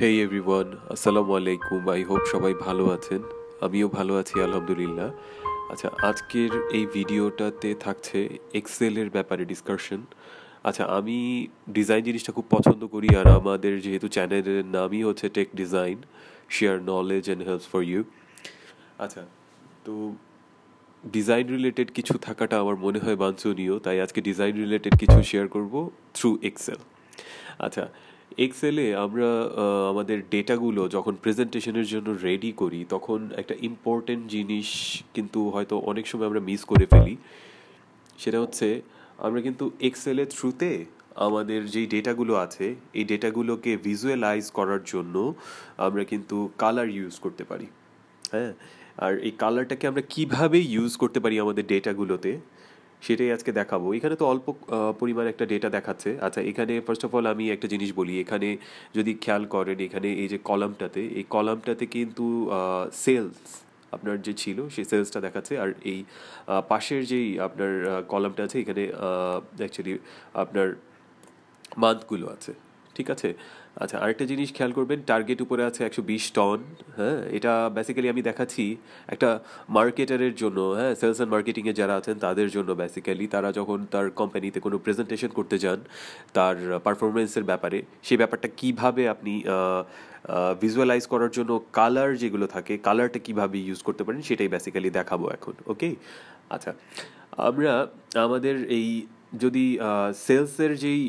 হেই everyone আসসালামু আলাইকুম I hope সবাই ভালো আছেন আমিও ভালো আছি আলহামদুলিল্লাহ আচ্ছা আজকের এই ভিডিওটাতে থাকছে এক্সেলের ব্যাপারে ডিসকাশন আচ্ছা আমি ডিজাইন জিনিসটা খুব পছন্দ করি আর আমাদের যেহেতু চ্যানেলের নামই হচ্ছে tech design share knowledge and helps for you আচ্ছা তো ডিজাইন রিলেটেড কিছু থাকাটা আমার মনে হয় বাঞ্ছনীয় তাই আজকে ডিজাইন রিলেটেড কিছু শেয়ার করব থ্রু এক্সেল আচ্ছা এক্সেলে আমরা আমাদের ডেটাগুলো যখন প্রেজেন্টেশনের জন্য রেডি করি তখন একটা ইম্পর্টেন্ট জিনিস কিন্তু হয়তো অনেক সময় আমরা মিস করে ফেলি সেটা হচ্ছে আমরা কিন্তু এক্সেলের থ্রুতে আমাদের যেই ডেটাগুলো আছে এই ডেটাগুলোকে ভিজুয়ালাইজ করার জন্য আমরা কিন্তু কালার ইউজ করতে পারি হ্যাঁ আর এই কালারটাকে আমরা কিভাবে ইউজ করতে পারি আমাদের ডেটাগুলোতে সেটাই আজকে দেখাবো এখানে তো অল্প পরিমাণ একটা ডেটা দেখাচ্ছে আচ্ছা এখানে ফার্স্ট অফ অল আমি একটা জিনিস বলি এখানে যদি খেয়াল করেন এখানে এই যে কলামটাতে এই কলামটাতে কিন্তু সেলস আপনার যে ছিল সেই সেলসটা দেখাচ্ছে আর এই পাশের যেই আপনার কলামটা আছে এখানে অ্যাকচুয়ালি আপনার মান্থগুলো আছে ঠিক আছে আচ্ছা আরেকটা জিনিস খেয়াল করবেন টার্গেট উপরে আছে একশো বিশ টন হ্যাঁ এটা বেসিক্যালি আমি দেখাচ্ছি একটা মার্কেটারের জন্য হ্যাঁ সেলস অ্যান্ড মার্কেটিংয়ে যারা আছেন তাদের জন্য বেসিক্যালি তারা যখন তার কোম্পানিতে কোনো প্রেজেন্টেশন করতে যান তার পারফরমেন্সের ব্যাপারে সেই ব্যাপারটা কিভাবে আপনি ভিজুয়ালাইজ করার জন্য কালার যেগুলো থাকে কালারটা কিভাবে ইউজ করতে পারেন সেটাই বেসিক্যালি দেখাবো এখন ওকে আচ্ছা আমরা আমাদের এই যদি সেলসের যেই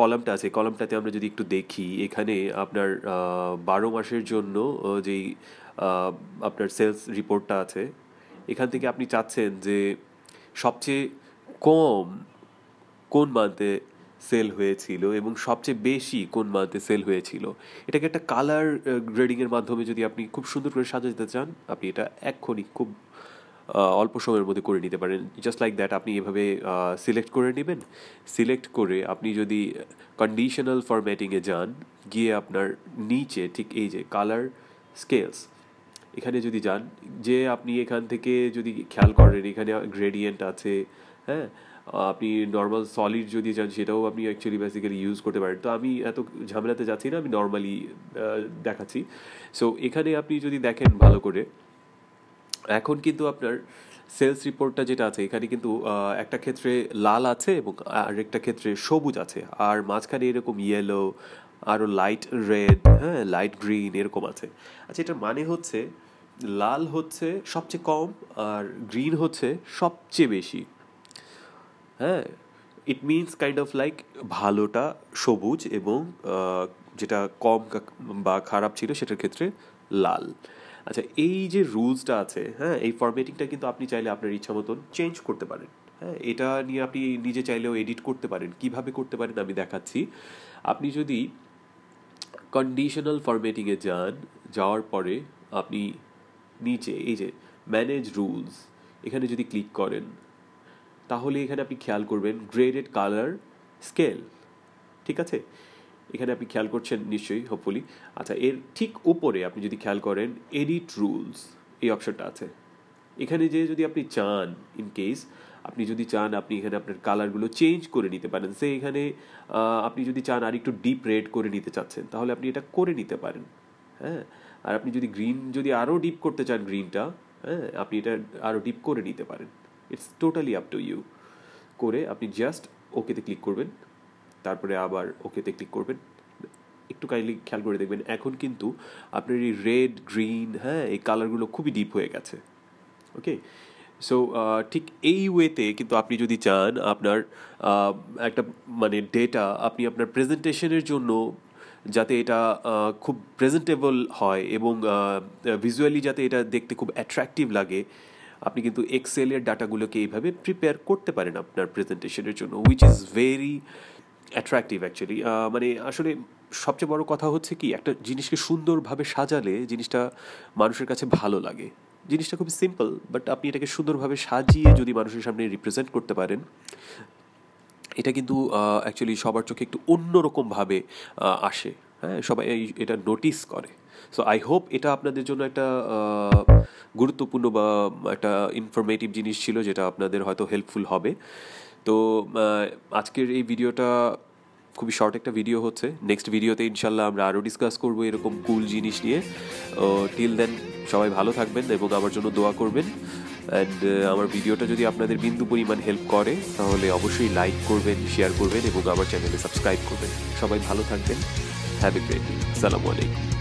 কলামটা আছে কলামটাতে আমরা যদি একটু দেখি এখানে আপনার বারো মাসের জন্য যেই আপনার সেলস রিপোর্টটা আছে এখান থেকে আপনি চাচ্ছেন যে সবচেয়ে কম কোন মান্থে সেল হয়েছিল এবং সবচেয়ে বেশি কোন মান্থে সেল হয়েছিল এটাকে একটা কালার গ্রেডিংয়ের মাধ্যমে যদি আপনি খুব সুন্দর করে সাজা যেতে চান আপনি এটা এক্ষুনি খুব অল্প সময়ের মধ্যে করে নিতে পারেন জাস্ট লাইক দ্যাট আপনি এভাবে সিলেক্ট করে নেবেন সিলেক্ট করে আপনি যদি কন্ডিশনাল ফরম্যাটিংয়ে যান গিয়ে আপনার নিচে ঠিক এই যে কালার স্কেলস এখানে যদি যান যে আপনি এখান থেকে যদি খেয়াল করেন এখানে গ্রেডিয়েন্ট আছে হ্যাঁ আপনি নর্মাল সলিড যদি যান সেটাও আপনি অ্যাকচুয়ালি বেসিক্যালি ইউজ করতে পারেন তো আমি এত ঝামেলাতে যাচ্ছি না আমি নর্মালি দেখাচ্ছি সো এখানে আপনি যদি দেখেন ভালো করে এখন কিন্তু আপনার সেলস রিপোর্টটা যেটা আছে এখানে কিন্তু একটা ক্ষেত্রে লাল আছে এবং আরেকটা ক্ষেত্রে সবুজ আছে আর মাঝখানে এরকম ইয়েলো আরও লাইট রেড হ্যাঁ লাইট গ্রিন এরকম আছে আচ্ছা এটার মানে হচ্ছে লাল হচ্ছে সবচেয়ে কম আর গ্রিন হচ্ছে সবচেয়ে বেশি হ্যাঁ it means kind of like ভালোটা সবুজ এবং যেটা কম বা খারাপ ছিল সেটার ক্ষেত্রে লাল আচ্ছা এই যে রুলসটা আছে হ্যাঁ এই ফরম্যাটিংটা কিন্তু আপনি চাইলে আপনার ইচ্ছা মতন চেঞ্জ করতে পারেন হ্যাঁ এটা নিয়ে আপনি নিজে চাইলেও এডিট করতে পারেন কিভাবে করতে পারেন আমি দেখাচ্ছি আপনি যদি কন্ডিশনাল ফরম্যাটিংয়ে যান যাওয়ার পরে আপনি নিচে এই যে ম্যানেজ রুলস এখানে যদি ক্লিক করেন তাহলে এখানে আপনি খেয়াল করবেন গ্রেডেড কালার স্কেল ঠিক আছে এখানে আপনি খেয়াল করছেন নিশ্চয়ই হোপফুলি আচ্ছা এর ঠিক উপরে আপনি যদি খেয়াল করেন এডিট রুলস এই অপশনটা আছে এখানে যে যদি আপনি চান ইন কেস আপনি যদি চান আপনি এখানে আপনার কালারগুলো চেঞ্জ করে নিতে পারেন সে এখানে আপনি যদি চান আর একটু ডিপ রেড করে নিতে চাচ্ছেন তাহলে আপনি এটা করে নিতে পারেন হ্যাঁ আর আপনি যদি গ্রিন যদি আরও ডিপ করতে চান গ্রিনটা হ্যাঁ আপনি এটা আরও ডিপ করে নিতে পারেন it's totally up to you করে আপনি জাস্ট ওকেতে ক্লিক করবেন তারপরে আবার ওকেতে ক্লিক করবেন একটু কাইন্ডলি খেয়াল করে দেখবেন এখন কিন্তু আপনার এই রেড গ্রিন হ্যাঁ এই কালারগুলো খুবই ডিপ হয়ে গেছে ওকে সো ঠিক এই ওয়েতে কিন্তু আপনি যদি চান আপনার একটা মানে ডেটা আপনি আপনার প্রেজেন্টেশনের জন্য যাতে এটা খুব প্রেজেন্টেবল হয় এবং ভিজুয়ালি যাতে এটা দেখতে খুব অ্যাট্রাকটিভ লাগে আপনি কিন্তু এক্সেলের ডাটাগুলোকে এইভাবে প্রিপেয়ার করতে পারেন আপনার প্রেজেন্টেশনের জন্য which is very attractive actually মানে আসলে সবচেয়ে বড় কথা হচ্ছে কি একটা জিনিসকে সুন্দরভাবে সাজালে জিনিসটা মানুষের কাছে ভালো লাগে জিনিসটা খুব সিম্পল বাট আপনি এটাকে সুন্দরভাবে সাজিয়ে যদি মানুষের সামনে রিপ্রেজেন্ট করতে পারেন এটা কিন্তু অ্যাকচুয়ালি সবার চোখে একটু অন্যরকমভাবে আসে হ্যাঁ সবাই এটা নোটিস করে সো আই হোপ এটা আপনাদের জন্য একটা গুরুত্বপূর্ণ বা একটা ইনফরমেটিভ জিনিস ছিল যেটা আপনাদের হয়তো হেল্পফুল হবে তো আজকের এই ভিডিওটা খুবই শর্ট একটা ভিডিও হচ্ছে নেক্সট ভিডিওতে ইনশাল্লাহ আমরা আরও ডিসকাস করব এরকম কুল জিনিস নিয়ে টিল দেন সবাই ভালো থাকবেন এবং আমার জন্য দোয়া করবেন অ্যান্ড আমার ভিডিওটা যদি আপনাদের বিন্দু পরিমাণ হেল্প করে তাহলে অবশ্যই লাইক করবেন শেয়ার করবেন এবং আমার চ্যানেলে সাবস্ক্রাইব করবেন সবাই ভালো থাকবেন হ্যাভ এ গ্রেট সালামু আলাইকুম